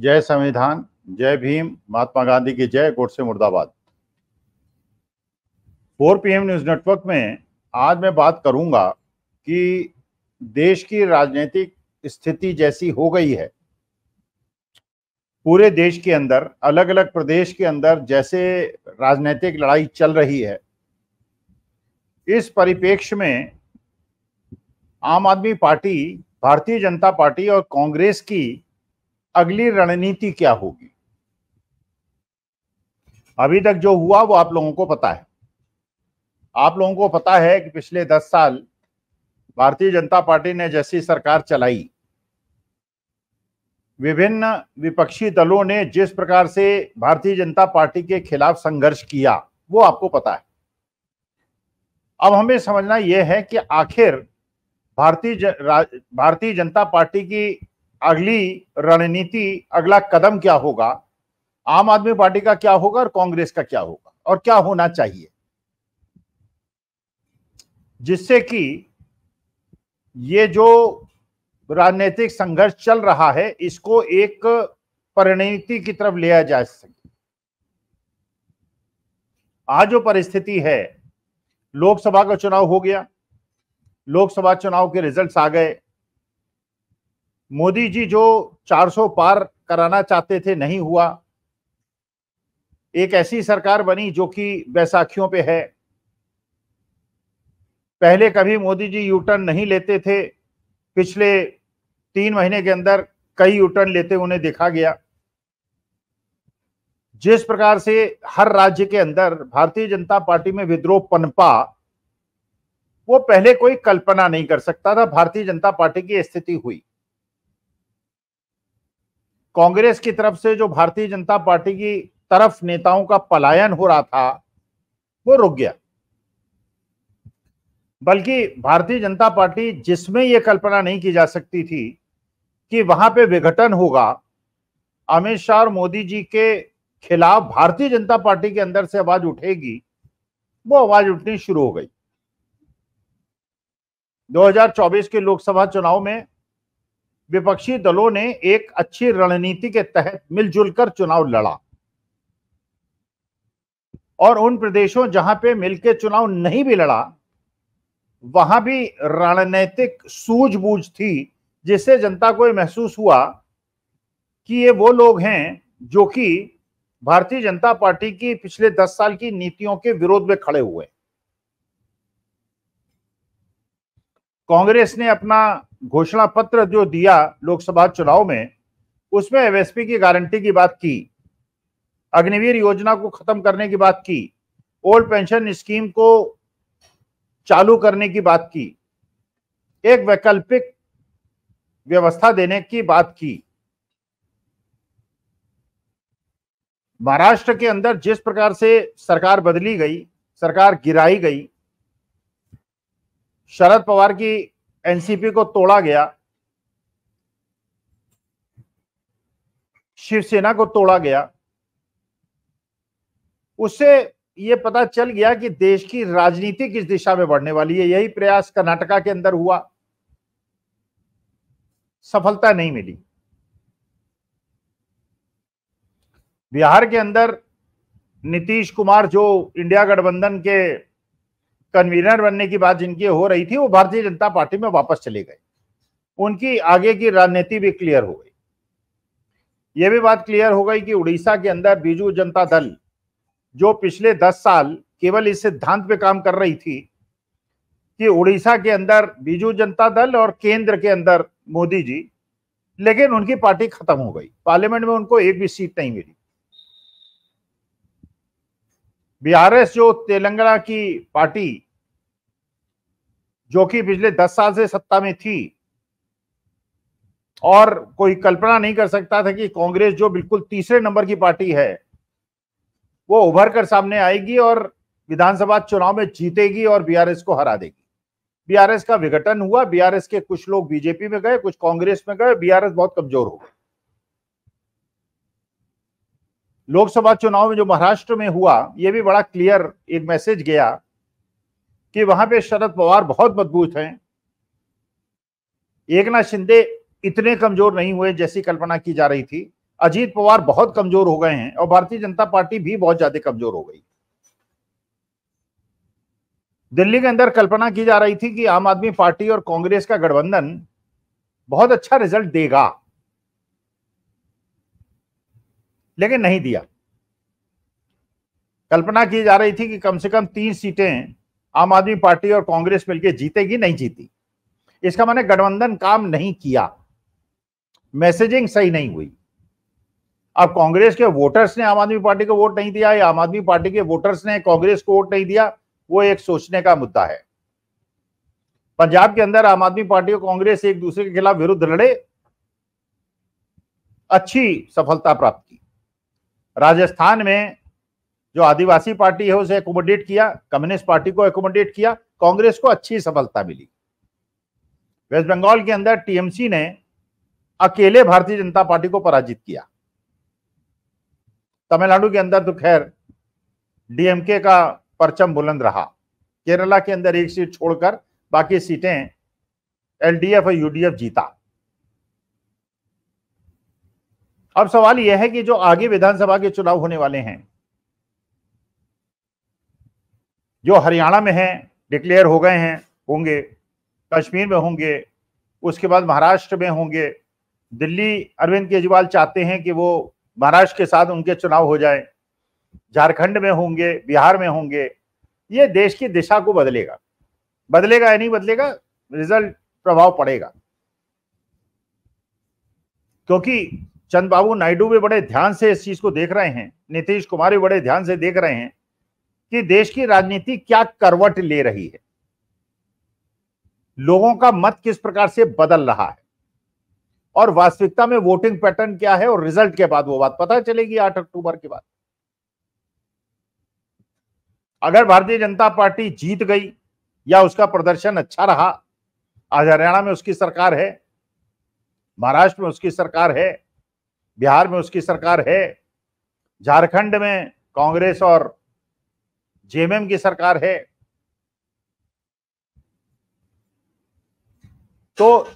जय संविधान जय भीम महात्मा गांधी की जय गोड से मुर्दाबाद 4 पीएम न्यूज नेटवर्क में आज मैं बात करूंगा कि देश की राजनीतिक स्थिति जैसी हो गई है पूरे देश के अंदर अलग अलग प्रदेश के अंदर जैसे राजनीतिक लड़ाई चल रही है इस परिप्रेक्ष्य में आम आदमी पार्टी भारतीय जनता पार्टी और कांग्रेस की अगली रणनीति क्या होगी अभी तक जो हुआ वो आप लोगों को पता है आप लोगों को पता है कि पिछले दस साल भारतीय जनता पार्टी ने जैसी सरकार चलाई विभिन्न विपक्षी दलों ने जिस प्रकार से भारतीय जनता पार्टी के खिलाफ संघर्ष किया वो आपको पता है अब हमें समझना यह है कि आखिर भारतीय भारतीय जनता पार्टी की अगली रणनीति अगला कदम क्या होगा आम आदमी पार्टी का क्या होगा और कांग्रेस का क्या होगा और क्या होना चाहिए जिससे कि ये जो राजनीतिक संघर्ष चल रहा है इसको एक परिणति की तरफ लिया जा सके आज जो परिस्थिति है लोकसभा का चुनाव हो गया लोकसभा चुनाव के रिजल्ट्स आ गए मोदी जी जो 400 पार कराना चाहते थे नहीं हुआ एक ऐसी सरकार बनी जो कि बैसाखियों पे है पहले कभी मोदी जी यू टर्न नहीं लेते थे पिछले तीन महीने के अंदर कई यू टर्न लेते उन्हें देखा गया जिस प्रकार से हर राज्य के अंदर भारतीय जनता पार्टी में विद्रोह पनपा वो पहले कोई कल्पना नहीं कर सकता था भारतीय जनता पार्टी की स्थिति हुई कांग्रेस की तरफ से जो भारतीय जनता पार्टी की तरफ नेताओं का पलायन हो रहा था वो रुक गया बल्कि भारतीय जनता पार्टी जिसमें यह कल्पना नहीं की जा सकती थी कि वहां पे विघटन होगा अमित शाह और मोदी जी के खिलाफ भारतीय जनता पार्टी के अंदर से आवाज उठेगी वो आवाज उठनी शुरू हो गई 2024 के लोकसभा चुनाव में विपक्षी दलों ने एक अच्छी रणनीति के तहत मिलजुल कर चुनाव लड़ा और उन प्रदेशों जहां पे मिलकर चुनाव नहीं भी लड़ा वहां भी रणनीतिक सूझबूझ थी जिससे जनता को यह महसूस हुआ कि ये वो लोग हैं जो कि भारतीय जनता पार्टी की पिछले दस साल की नीतियों के विरोध में खड़े हुए कांग्रेस ने अपना घोषणा पत्र जो दिया लोकसभा चुनाव में उसमें एमएसपी की गारंटी की बात की अग्निवीर योजना को खत्म करने की बात की ओल्ड पेंशन स्कीम को चालू करने की बात की एक वैकल्पिक व्यवस्था देने की बात की महाराष्ट्र के अंदर जिस प्रकार से सरकार बदली गई सरकार गिराई गई शरद पवार की एनसीपी को तोड़ा गया शिवसेना को तोड़ा गया उससे यह पता चल गया कि देश की राजनीति किस दिशा में बढ़ने वाली है यही प्रयास कर्नाटका के अंदर हुआ सफलता नहीं मिली बिहार के अंदर नीतीश कुमार जो इंडिया गठबंधन के कन्वीनर बनने की बात जिनकी हो रही थी वो भारतीय जनता पार्टी में वापस चले गए उनकी आगे की राजनीति भी क्लियर हो गई ये भी बात क्लियर हो गई कि उड़ीसा के अंदर बीजू जनता दल जो पिछले दस साल केवल इस सिद्धांत पे काम कर रही थी कि उड़ीसा के अंदर बीजू जनता दल और केंद्र के अंदर मोदी जी लेकिन उनकी पार्टी खत्म हो गई पार्लियामेंट में उनको एक भी सीट नहीं मिली बीआरएस जो तेलंगाना की पार्टी जो कि पिछले दस साल से सत्ता में थी और कोई कल्पना नहीं कर सकता था कि कांग्रेस जो बिल्कुल तीसरे नंबर की पार्टी है वो उभर कर सामने आएगी और विधानसभा चुनाव में जीतेगी और बीआरएस को हरा देगी बीआरएस का विघटन हुआ बीआरएस के कुछ लोग बीजेपी में गए कुछ कांग्रेस में गए बीआरएस बहुत कमजोर हो गए लोकसभा चुनाव में जो महाराष्ट्र में हुआ यह भी बड़ा क्लियर एक मैसेज गया कि वहां पे शरद पवार बहुत मजबूत हैं एक नाथ शिंदे इतने कमजोर नहीं हुए जैसी कल्पना की जा रही थी अजीत पवार बहुत कमजोर हो गए हैं और भारतीय जनता पार्टी भी बहुत ज्यादा कमजोर हो गई दिल्ली के अंदर कल्पना की जा रही थी कि आम आदमी पार्टी और कांग्रेस का गठबंधन बहुत अच्छा रिजल्ट देगा लेकिन नहीं दिया कल्पना की जा रही थी कि कम से कम तीन सीटें आम आदमी पार्टी और कांग्रेस मिलकर जीतेगी नहीं जीती इसका मैंने गठबंधन काम नहीं किया मैसेजिंग सही नहीं हुई अब कांग्रेस के वोटर्स ने आम आदमी पार्टी को वोट नहीं दिया या आम आदमी पार्टी के वोटर्स ने कांग्रेस को वोट नहीं दिया वो एक सोचने का मुद्दा है पंजाब के अंदर आम आदमी पार्टी और कांग्रेस एक दूसरे के खिलाफ विरुद्ध लड़े अच्छी सफलता प्राप्त की राजस्थान में जो आदिवासी पार्टी है उसे एकोमोडेट किया कम्युनिस्ट पार्टी को एकोमोडेट किया कांग्रेस को अच्छी सफलता मिली वेस्ट बंगाल के अंदर टीएमसी ने अकेले भारतीय जनता पार्टी को पराजित किया तमिलनाडु के अंदर तो खैर डीएमके का परचम बुलंद रहा केरला के अंदर एक सीट छोड़कर बाकी सीटें एलडीएफ और यूडीएफ जीता अब सवाल यह है कि जो आगे विधानसभा के चुनाव होने वाले हैं जो हरियाणा में हैं डिक्लेयर हो गए हैं होंगे कश्मीर में होंगे उसके बाद महाराष्ट्र में होंगे दिल्ली अरविंद केजरीवाल चाहते हैं कि वो महाराष्ट्र के साथ उनके चुनाव हो जाए झारखंड में होंगे बिहार में होंगे ये देश की दिशा को बदलेगा बदलेगा या नहीं बदलेगा रिजल्ट प्रभाव पड़ेगा क्योंकि चंद्रबाबू नायडू भी बड़े ध्यान से इस चीज को देख रहे हैं नीतीश कुमार भी बड़े ध्यान से देख रहे हैं कि देश की राजनीति क्या करवट ले रही है लोगों का मत किस प्रकार से बदल रहा है और वास्तविकता में वोटिंग पैटर्न क्या है और रिजल्ट के बाद वो बात पता चलेगी आठ अक्टूबर के बाद अगर भारतीय जनता पार्टी जीत गई या उसका प्रदर्शन अच्छा रहा आज हरियाणा में उसकी सरकार है महाराष्ट्र में उसकी सरकार है बिहार में उसकी सरकार है झारखंड में कांग्रेस और जेएमएम की सरकार है तो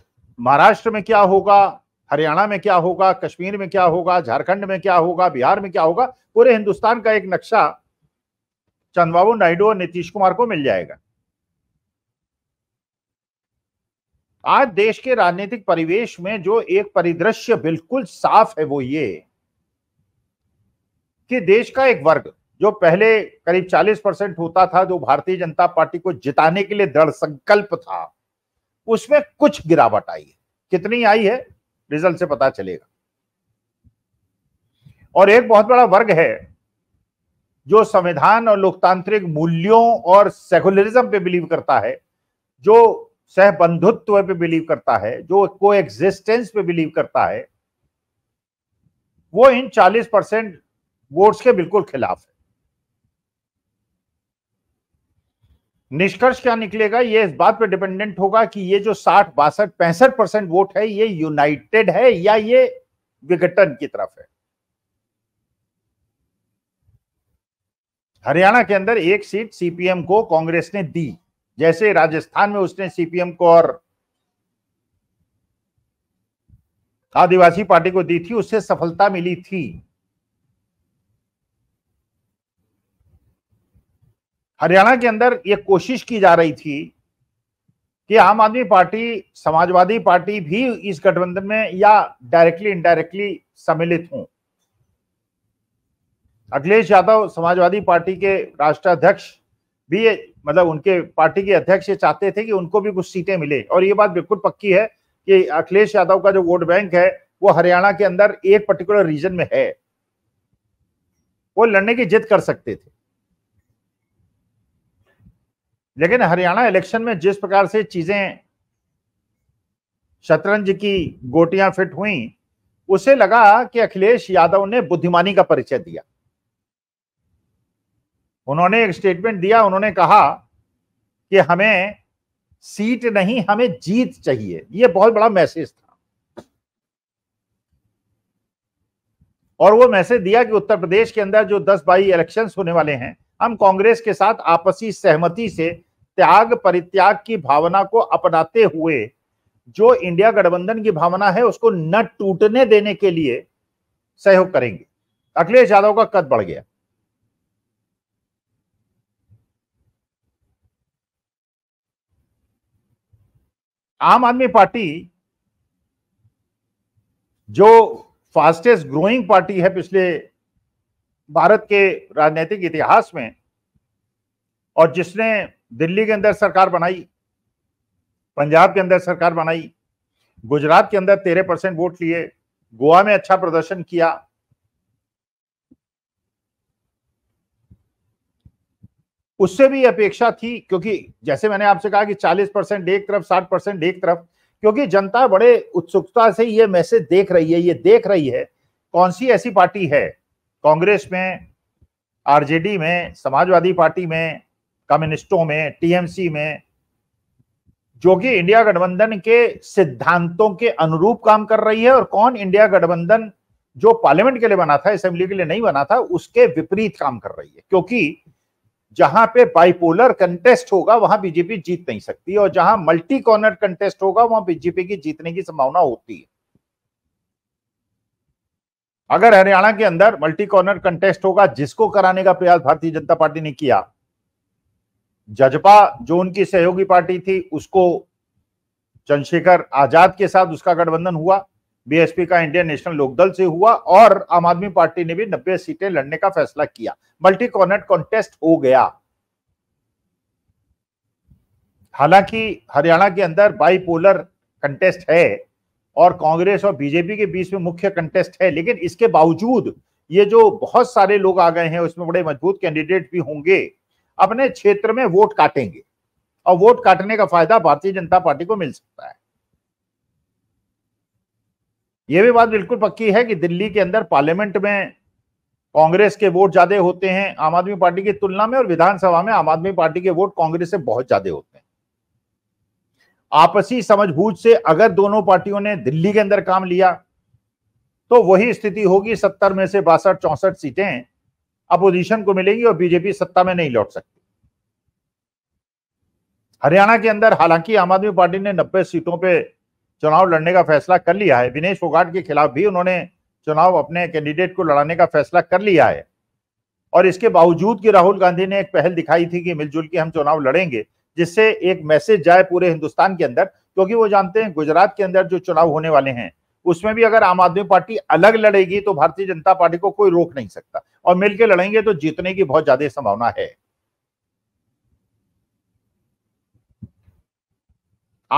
महाराष्ट्र में क्या होगा हरियाणा में क्या होगा कश्मीर में क्या होगा झारखंड में क्या होगा बिहार में क्या होगा पूरे हिंदुस्तान का एक नक्शा चंद्रबाबू नायडू और नीतीश कुमार को मिल जाएगा आज देश के राजनीतिक परिवेश में जो एक परिदृश्य बिल्कुल साफ है वो ये कि देश का एक वर्ग जो पहले करीब 40 परसेंट होता था जो भारतीय जनता पार्टी को जिताने के लिए दृढ़ संकल्प था उसमें कुछ गिरावट आई है कितनी आई है रिजल्ट से पता चलेगा और एक बहुत बड़ा वर्ग है जो संविधान और लोकतांत्रिक मूल्यों और सेकुलरिज्म पे बिलीव करता है जो सहबंधुत्व पे बिलीव करता है जो को एग्जिस्टेंस पे बिलीव करता है वो इन 40 परसेंट वोट्स के बिल्कुल खिलाफ है निष्कर्ष क्या निकलेगा ये इस बात पे डिपेंडेंट होगा कि ये जो 60 बासठ पैंसठ परसेंट वोट है ये यूनाइटेड है या ये विघटन की तरफ है हरियाणा के अंदर एक सीट सीपीएम को कांग्रेस ने दी जैसे राजस्थान में उसने सीपीएम को और आदिवासी पार्टी को दी थी उससे सफलता मिली थी हरियाणा के अंदर यह कोशिश की जा रही थी कि आम आदमी पार्टी समाजवादी पार्टी भी इस गठबंधन में या डायरेक्टली इनडायरेक्टली सम्मिलित हों अखिलेश यादव समाजवादी पार्टी के राष्ट्राध्यक्ष भी मतलब उनके पार्टी के अध्यक्ष ये चाहते थे कि उनको भी कुछ सीटें मिले और ये बात बिल्कुल पक्की है कि अखिलेश यादव का जो वोट बैंक है वो हरियाणा के अंदर एक पर्टिकुलर रीजन में है वो लड़ने की जिद कर सकते थे लेकिन हरियाणा इलेक्शन में जिस प्रकार से चीजें शतरंज की गोटियां फिट हुई उसे लगा कि अखिलेश यादव ने बुद्धिमानी का परिचय दिया उन्होंने एक स्टेटमेंट दिया उन्होंने कहा कि हमें सीट नहीं हमें जीत चाहिए यह बहुत बड़ा मैसेज था और वो मैसेज दिया कि उत्तर प्रदेश के अंदर जो दस बाई इलेक्शन होने वाले हैं हम कांग्रेस के साथ आपसी सहमति से त्याग परित्याग की भावना को अपनाते हुए जो इंडिया गठबंधन की भावना है उसको न टूटने देने के लिए सहयोग करेंगे अखिलेश यादव का कद बढ़ गया आम आदमी पार्टी जो फास्टेस्ट ग्रोइंग पार्टी है पिछले भारत के राजनीतिक इतिहास में और जिसने दिल्ली के अंदर सरकार बनाई पंजाब के अंदर सरकार बनाई गुजरात के अंदर तेरह परसेंट वोट लिए गोवा में अच्छा प्रदर्शन किया उससे भी अपेक्षा थी क्योंकि जैसे मैंने आपसे कहा कि 40 परसेंट एक तरफ 60 परसेंट एक तरफ क्योंकि जनता बड़े उत्सुकता से ये मैसेज देख रही है ये देख रही है कौन सी ऐसी पार्टी है कांग्रेस में आरजेडी में समाजवादी पार्टी में कम्युनिस्टों में टीएमसी में जो कि इंडिया गठबंधन के सिद्धांतों के अनुरूप काम कर रही है और कौन इंडिया गठबंधन जो पार्लियामेंट के लिए बना था असेंबली के लिए नहीं बना था उसके विपरीत काम कर रही है क्योंकि जहां पे बाइपोलर कंटेस्ट होगा वहां बीजेपी जीत नहीं सकती और जहां मल्टी कॉर्नर कंटेस्ट होगा वहां बीजेपी की जीतने की संभावना होती है अगर हरियाणा के अंदर मल्टी कॉर्नर कंटेस्ट होगा जिसको कराने का प्रयास भारतीय जनता पार्टी ने किया जजपा जो उनकी सहयोगी पार्टी थी उसको चंद्रशेखर आजाद के साथ उसका गठबंधन हुआ बीएसपी का इंडियन नेशनल लोकदल से हुआ और आम आदमी पार्टी ने भी नब्बे सीटें लड़ने का फैसला किया मल्टी कॉर्नेट कॉन्टेस्ट हो गया हालांकि हरियाणा के अंदर बाईपोलर कंटेस्ट है और कांग्रेस और बीजेपी के बीच में मुख्य कंटेस्ट है लेकिन इसके बावजूद ये जो बहुत सारे लोग आ गए हैं उसमें बड़े मजबूत कैंडिडेट भी होंगे अपने क्षेत्र में वोट काटेंगे और वोट काटने का फायदा भारतीय जनता पार्टी को मिल सकता है यह भी बात बिल्कुल पक्की है कि दिल्ली के अंदर पार्लियामेंट में कांग्रेस के वोट ज्यादा होते हैं आम आदमी पार्टी की तुलना में और विधानसभा में आम आदमी पार्टी के वोट कांग्रेस से बहुत ज्यादा होते हैं आपसी समझबूझ से अगर दोनों पार्टियों ने दिल्ली के अंदर काम लिया तो वही स्थिति होगी सत्तर में से बासठ चौसठ सीटें अपोजिशन को मिलेंगी और बीजेपी सत्ता में नहीं लौट सकती हरियाणा के अंदर हालांकि आम आदमी पार्टी ने नब्बे सीटों पर चुनाव लड़ने का फैसला कर लिया है विनेश फोगाट के खिलाफ भी उन्होंने चुनाव अपने कैंडिडेट को लड़ाने का फैसला कर लिया है और इसके बावजूद कि राहुल गांधी ने एक पहल दिखाई थी कि मिलजुल के हम चुनाव लड़ेंगे जिससे एक मैसेज जाए पूरे हिंदुस्तान के अंदर क्योंकि वो जानते हैं गुजरात के अंदर जो चुनाव होने वाले हैं उसमें भी अगर आम आदमी पार्टी अलग लड़ेगी तो भारतीय जनता पार्टी को कोई रोक नहीं सकता और मिलकर लड़ेंगे तो जीतने की बहुत ज्यादा संभावना है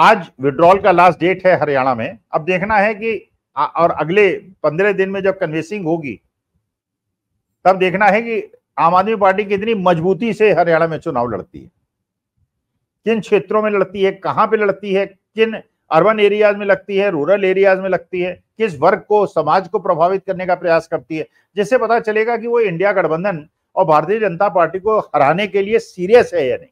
आज विड्रॉल का लास्ट डेट है हरियाणा में अब देखना है कि और अगले पंद्रह दिन में जब कन्वेसिंग होगी तब देखना है कि आम आदमी पार्टी कितनी मजबूती से हरियाणा में चुनाव लड़ती है किन क्षेत्रों में लड़ती है कहां पे लड़ती है किन अर्बन एरियाज में लगती है रूरल एरियाज में लगती है किस वर्ग को समाज को प्रभावित करने का प्रयास करती है जिससे पता चलेगा कि वो इंडिया गठबंधन और भारतीय जनता पार्टी को हराने के लिए सीरियस है या नहीं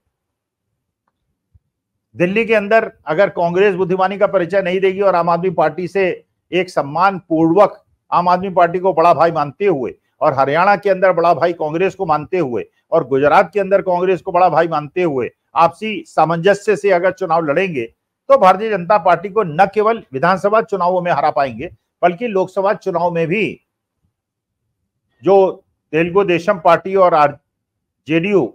दिल्ली के अंदर अगर कांग्रेस बुद्धिमानी का परिचय नहीं देगी और आम आदमी पार्टी से एक सम्मान पूर्वक आम आदमी पार्टी को बड़ा भाई मानते हुए और हरियाणा के अंदर बड़ा भाई कांग्रेस को मानते हुए और गुजरात के अंदर कांग्रेस को बड़ा भाई मानते हुए आपसी सामंजस्य से अगर चुनाव लड़ेंगे तो भारतीय जनता पार्टी को न केवल विधानसभा चुनावों में हरा पाएंगे बल्कि लोकसभा चुनाव में भी जो तेलुगु देशम पार्टी और जेडीयू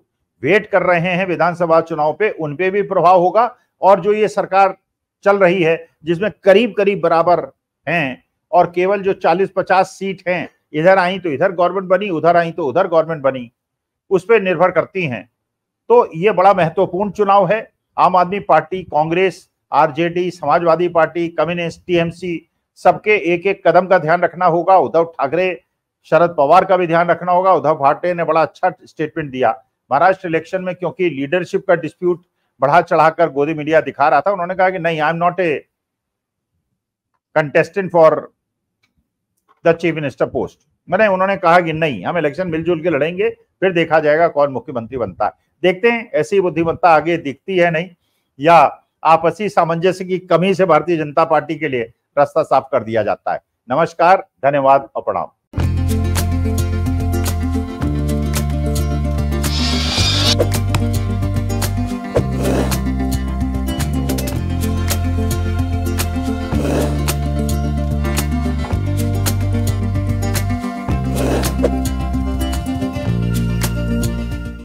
वेट कर रहे हैं विधानसभा चुनाव पे उन पे भी प्रभाव होगा और जो ये सरकार चल रही है जिसमें करीब करीब बराबर हैं और केवल जो 40-50 सीट हैं इधर आई तो इधर गवर्नमेंट बनी उधर आई तो उधर गवर्नमेंट बनी उस पर निर्भर करती हैं तो ये बड़ा महत्वपूर्ण चुनाव है Aam Aadmi Party Congress RJD Samajwadi Party communist TMC सबके एक एक कदम का ध्यान रखना होगा उद्धव ठाकरे शरद पवार का भी ध्यान रखना होगा उद्धव भाटे ने बड़ा अच्छा स्टेटमेंट दिया महाराष्ट्र इलेक्शन में क्योंकि लीडरशिप का डिस्प्यूट बढ़ा चढ़ाकर गोदी मीडिया दिखा रहा था उन्होंने कहा कि नहीं I am not a contestant for the chief minister post मैंने उन्होंने कहा कि नहीं हम इलेक्शन मिलजुल के लड़ेंगे फिर देखा जाएगा कौन मुख्यमंत्री बनता है देखते हैं ऐसी बुद्धिमत्ता आगे दिखती है नहीं या आपसी सामंजस्य की कमी से भारतीय जनता पार्टी के लिए रास्ता साफ कर दिया जाता है नमस्कार धन्यवाद और प्रणाम